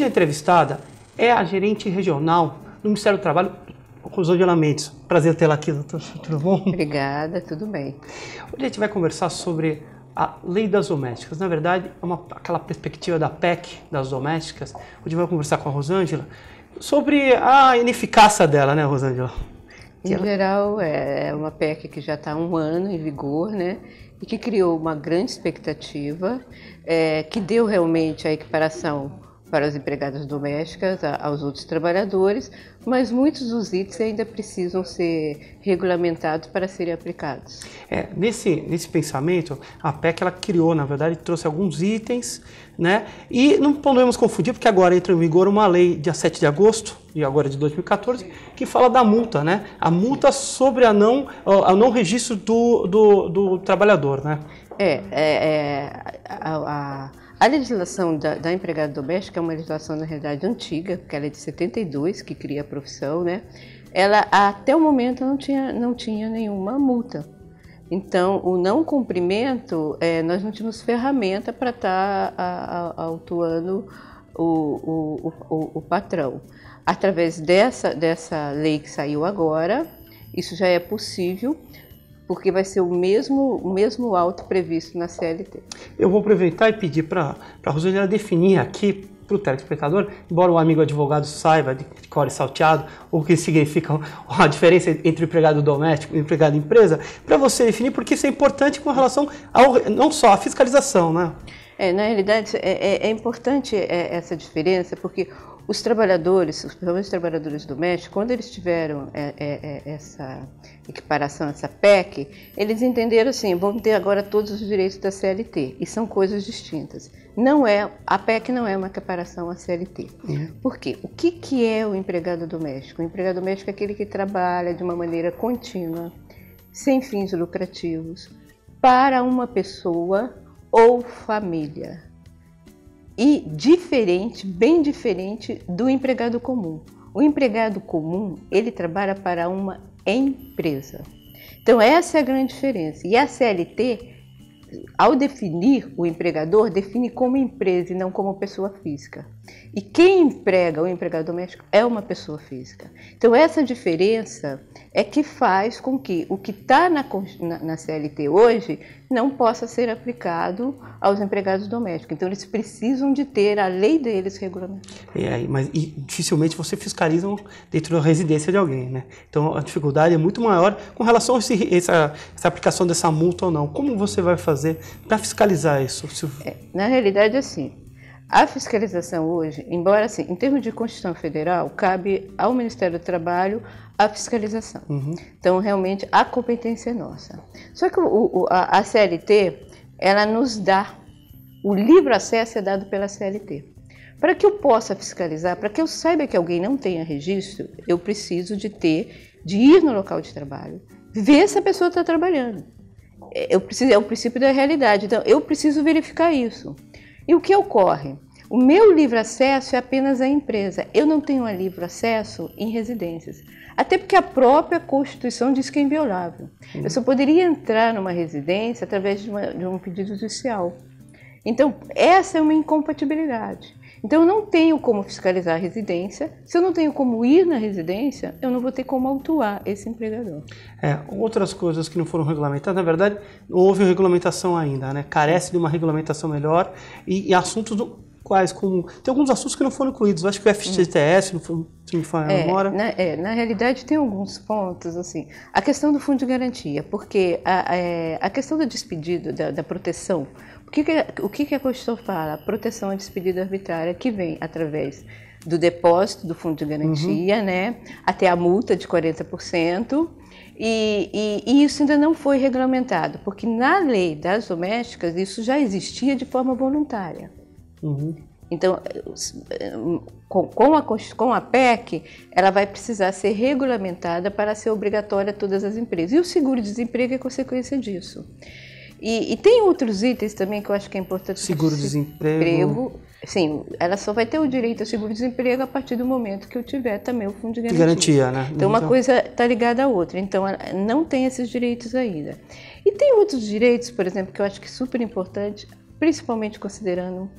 Hoje a entrevistada é a gerente regional do Ministério do Trabalho, Rosângela de Prazer tê-la aqui, doutor. Tudo bom? Obrigada, tudo bem. Hoje a gente vai conversar sobre a lei das domésticas. Na verdade, é uma, aquela perspectiva da PEC das domésticas. Hoje vai conversar com a Rosângela sobre a ineficácia dela, né, Rosângela? Em geral, é, é uma PEC que já está há um ano em vigor, né? E que criou uma grande expectativa, é, que deu realmente a equiparação para as empregadas domésticas, aos outros trabalhadores, mas muitos dos itens ainda precisam ser regulamentados para serem aplicados. É, nesse, nesse pensamento, a PEC ela criou, na verdade, trouxe alguns itens, né? E não podemos confundir, porque agora entra em vigor uma lei, dia 7 de agosto, e agora de 2014, que fala da multa, né? A multa sobre a não, a não registro do, do, do trabalhador, né? É, é, é a, a a legislação da, da empregada doméstica é uma legislação, na realidade, antiga, porque ela é de 72, que cria a profissão, né? Ela, até o momento, não tinha, não tinha nenhuma multa. Então, o não cumprimento, é, nós não tínhamos ferramenta para estar tá autuando o, o, o, o patrão. Através dessa, dessa lei que saiu agora, isso já é possível, porque vai ser o mesmo, o mesmo alto previsto na CLT. Eu vou aproveitar e pedir para a Roseli definir aqui para o telespectador, embora o amigo advogado saiba de core salteado o que significa a diferença entre empregado doméstico e empregado empresa, para você definir porque isso é importante com relação ao, não só à fiscalização, né? É, na realidade, é, é, é importante é, essa diferença, porque os trabalhadores, principalmente os trabalhadores domésticos, quando eles tiveram é, é, é essa equiparação, essa PEC, eles entenderam assim: vamos ter agora todos os direitos da CLT, e são coisas distintas. Não é, a PEC não é uma equiparação à CLT. Uhum. Por quê? O que, que é o empregado doméstico? O empregado doméstico é aquele que trabalha de uma maneira contínua, sem fins lucrativos, para uma pessoa ou família e diferente, bem diferente do empregado comum. O empregado comum, ele trabalha para uma empresa. Então essa é a grande diferença. E a CLT ao definir o empregador, define como empresa e não como pessoa física. E quem emprega o empregado doméstico é uma pessoa física. Então, essa diferença é que faz com que o que está na, na, CLT hoje não possa ser aplicado aos empregados domésticos. Então, eles precisam de ter a lei deles regulamentada. É, mas e, dificilmente você fiscaliza dentro da residência de alguém, né? Então, a dificuldade é muito maior com relação a esse, essa, essa aplicação dessa multa ou não. Como você vai fazer? fazer para fiscalizar isso? É, na realidade, assim, a fiscalização hoje, embora assim, em termos de Constituição Federal, cabe ao Ministério do Trabalho a fiscalização. Uhum. Então, realmente, a competência é nossa. Só que o, o, a, a, CLT, ela nos dá, o livre acesso é dado pela CLT. Para que eu possa fiscalizar, para que eu saiba que alguém não tenha registro, eu preciso de ter, de ir no local de trabalho, ver se a pessoa está trabalhando. É, eu preciso, é o princípio da realidade. Então, eu preciso verificar isso. E o que ocorre? O meu livre acesso é apenas a empresa. Eu não tenho a livre acesso em residências. Até porque a própria Constituição diz que é inviolável. Uhum. Eu só poderia entrar numa residência através de, uma, de um pedido judicial. Então, essa é uma incompatibilidade. Então, eu não tenho como fiscalizar a residência. Se eu não tenho como ir na residência, eu não vou ter como autuar esse empregador. É, outras coisas que não foram regulamentadas, na verdade, não houve regulamentação ainda, né? Carece de uma regulamentação melhor e, e assuntos do, quais? Como, tem alguns assuntos que não foram incluídos. Acho que o FGTS, não foi, se me falar é, agora. Na, né, é, na realidade, tem alguns pontos, assim. A questão do fundo de garantia, porque a, a, é, a questão do despedido, da, da proteção o que, que, o que, é a Constituição fala? proteção à despedida arbitrária que vem através do depósito do fundo de garantia, uhum. né, até a multa de 40%, e, e, e, isso ainda não foi regulamentado, porque na lei das domésticas isso já existia de forma voluntária. Uhum. Então, com, com, a, com a PEC, ela vai precisar ser regulamentada para ser obrigatória a todas as empresas. E o seguro-desemprego é consequência disso. E, e, tem outros itens também que eu acho que é importante. Seguro-desemprego. Sim, ela só vai ter o direito ao seguro-desemprego a partir do momento que eu tiver também o fundo de garantia. garantia né? Então, uma então- coisa está ligada à outra. Então, ela não tem esses direitos ainda. E tem outros direitos, por exemplo, que eu acho que é super importante, principalmente considerando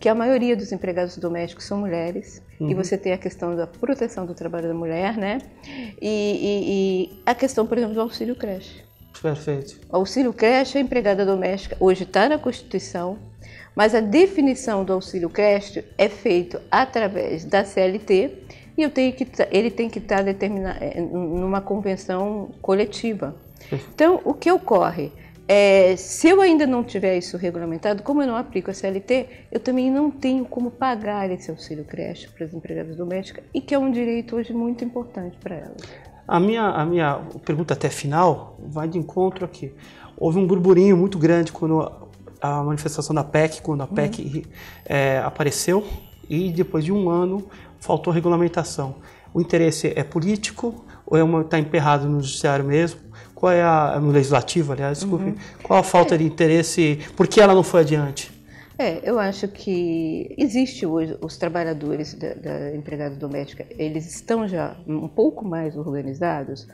que a maioria dos empregados domésticos são mulheres uhum. e você tem a questão da proteção do trabalho da mulher, né? E, e, e a questão, por exemplo, do auxílio creche. Perfeito. auxílio creche, a é empregada doméstica, hoje está na Constituição, mas a definição do auxílio creche é feito através da CLT e eu tenho que, tá, ele tem que estar tá determinado eh, numa convenção coletiva. Então, o que ocorre? É, se eu ainda não tiver isso regulamentado, como eu não aplico a CLT, eu também não tenho como pagar esse auxílio creche para as empregadas domésticas e que é um direito hoje muito importante para elas. A minha, a minha pergunta até final vai de encontro aqui. Houve um burburinho muito grande quando a manifestação da PEC, quando a uhum. PEC é, eh, apareceu, e depois de um ano faltou regulamentação. O interesse é político ou está é emperrado no judiciário mesmo? Qual é a no legislativo, aliás, desculpe. Uhum. Qual a falta é. de interesse? Por que ela não foi adiante? É, eu acho que existe hoje os trabalhadores da, da empregada doméstica, eles estão já um pouco mais organizados,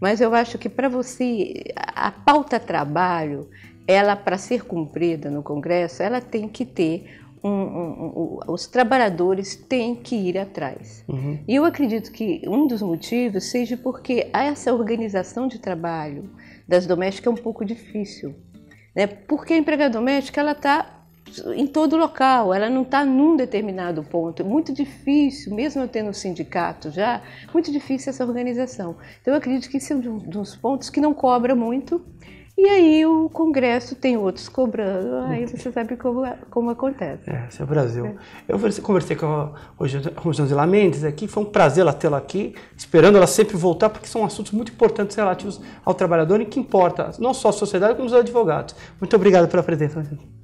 mas eu acho que para você a pauta trabalho, ela para ser cumprida no Congresso, ela tem que ter um, um, um, os trabalhadores têm que ir atrás. Uhum. E eu acredito que um dos motivos seja porque essa organização de trabalho das domésticas é um pouco difícil. Né? Porque a empregada doméstica ela está em todo local, ela não está num determinado ponto. É muito difícil, mesmo eu tendo um sindicato já, muito difícil essa organização. Então eu acredito que isso é um dos pontos que não cobra muito. E aí o Congresso tem outros cobrando, aí você sabe como, é, como acontece. É, esse é o Brasil. É. Eu conversei com a Rosângela Mendes aqui, foi um prazer tê-la aqui, esperando ela sempre voltar, porque são assuntos muito importantes relativos ao trabalhador e que importa não só a sociedade, como os advogados. Muito obrigado pela presença.